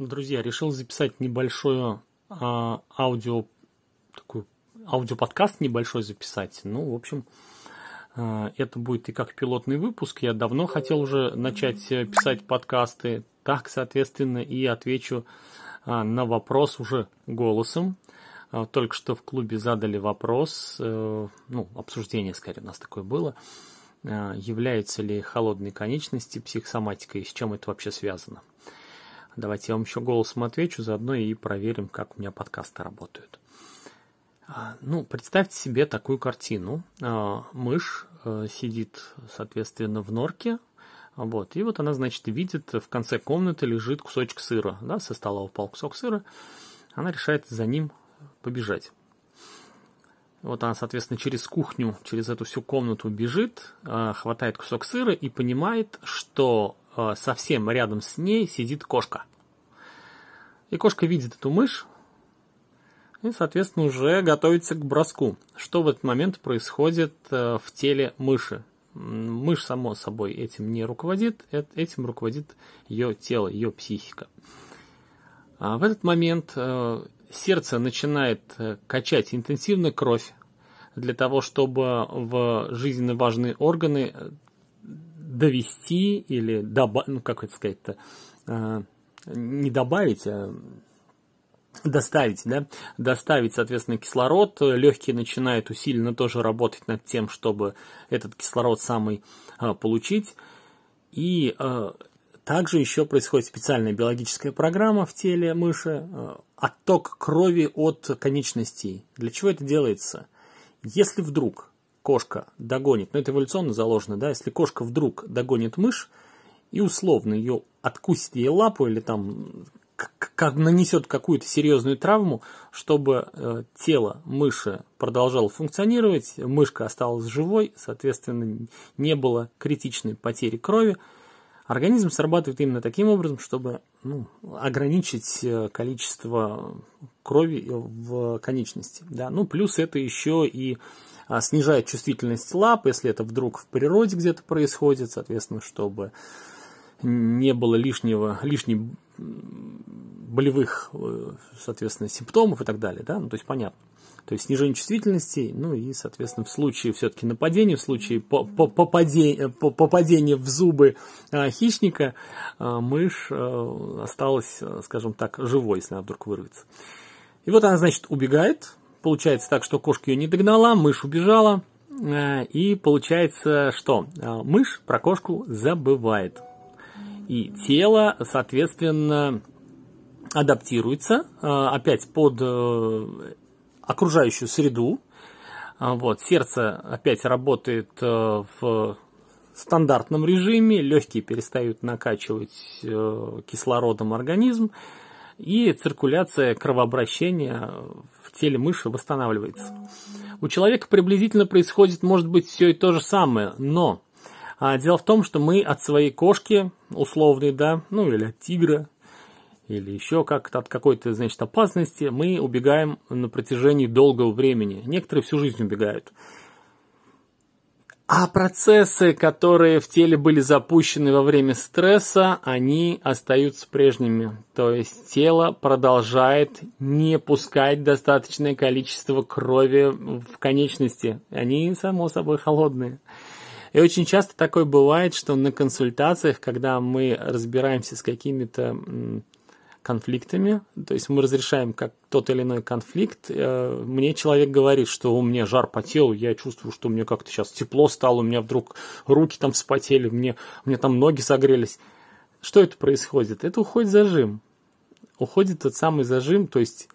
Друзья, решил записать небольшое а, аудио, такой аудиоподкаст небольшой записать. Ну, в общем, а, это будет и как пилотный выпуск. Я давно хотел уже начать э, писать подкасты. Так, соответственно, и отвечу а, на вопрос уже голосом. А, только что в клубе задали вопрос, э, ну, обсуждение, скорее, у нас такое было. А, является ли холодные конечности психосоматикой и с чем это вообще связано? Давайте я вам еще голосом отвечу, заодно и проверим, как у меня подкасты работают. А, ну, представьте себе такую картину. А, мышь э, сидит, соответственно, в норке, вот, и вот она, значит, видит, в конце комнаты лежит кусочек сыра, да, со стола упал кусок сыра, она решает за ним побежать. Вот она, соответственно, через кухню, через эту всю комнату бежит, а, хватает кусок сыра и понимает, что совсем рядом с ней сидит кошка. И кошка видит эту мышь и, соответственно, уже готовится к броску. Что в этот момент происходит э, в теле мыши? Мышь, само собой, этим не руководит, этим руководит ее тело, ее психика. А в этот момент э, сердце начинает э, качать интенсивно кровь для того, чтобы в жизненно важные органы довести или добавить, ну как это сказать-то, не добавить, а доставить, да, доставить, соответственно, кислород. Легкие начинают усиленно тоже работать над тем, чтобы этот кислород самый а, получить. И а, также еще происходит специальная биологическая программа в теле мыши, а, отток крови от конечностей. Для чего это делается? Если вдруг кошка догонит, ну это эволюционно заложено, да, если кошка вдруг догонит мышь и условно ее откусит ей лапу или там как нанесет какую-то серьезную травму, чтобы э, тело мыши продолжало функционировать, мышка осталась живой, соответственно, не было критичной потери крови. Организм срабатывает именно таким образом, чтобы ну, ограничить э, количество крови в конечности. Да? Ну, плюс это еще и а, снижает чувствительность лап, если это вдруг в природе где-то происходит, соответственно, чтобы не было лишнего, лишней болевых, э, соответственно, симптомов и так далее, да, ну, то есть понятно. То есть снижение чувствительности, ну и, соответственно, в случае все-таки нападения, в случае попадения, э, попадения в зубы э, хищника, мышь осталась, скажем так, живой, если она вдруг вырвется. И вот она, значит, убегает. Получается так, что кошка ее не догнала, мышь убежала. И получается, что мышь про кошку забывает. И тело, соответственно, адаптируется э, опять под э, окружающую среду. А, вот, сердце опять работает э, в стандартном режиме, легкие перестают накачивать кислородом организм, и циркуляция кровообращения в теле мыши восстанавливается. У человека приблизительно происходит, может быть, все и то же самое, но а дело в том, что мы от своей кошки, условной, да, ну или от тигра, или еще как-то от какой-то, значит, опасности, мы убегаем на протяжении долгого времени. Некоторые всю жизнь убегают. А процессы, которые в теле были запущены во время стресса, они остаются прежними. То есть тело продолжает не пускать достаточное количество крови в конечности. Они, само собой, холодные. И очень часто такое бывает, что на консультациях, когда мы разбираемся с какими-то конфликтами, то есть мы разрешаем как тот или иной конфликт, э, мне человек говорит, что у меня жар по телу, я чувствую, что мне как-то сейчас тепло стало, у меня вдруг руки там вспотели, мне, у меня там ноги согрелись. Что это происходит? Это уходит зажим. Уходит тот самый зажим, то есть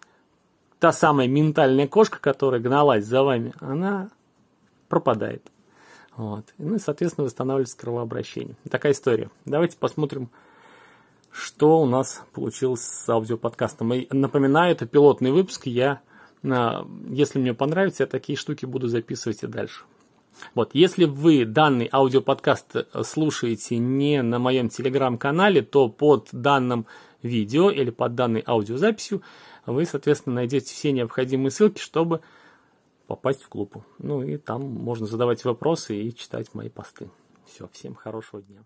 та самая ментальная кошка, которая гналась за вами, она пропадает. Вот. Ну и, соответственно, восстанавливается кровообращение. Такая история. Давайте посмотрим, что у нас получилось с аудиоподкастом. И напоминаю, это пилотный выпуск. Я, а, если мне понравится, я такие штуки буду записывать и дальше. Вот, если вы данный аудиоподкаст э, слушаете не на моем телеграм-канале, то под данным видео или под данной аудиозаписью вы, соответственно, найдете все необходимые ссылки, чтобы попасть в клуб. Ну и там можно задавать вопросы и читать мои посты. Все, всем хорошего дня.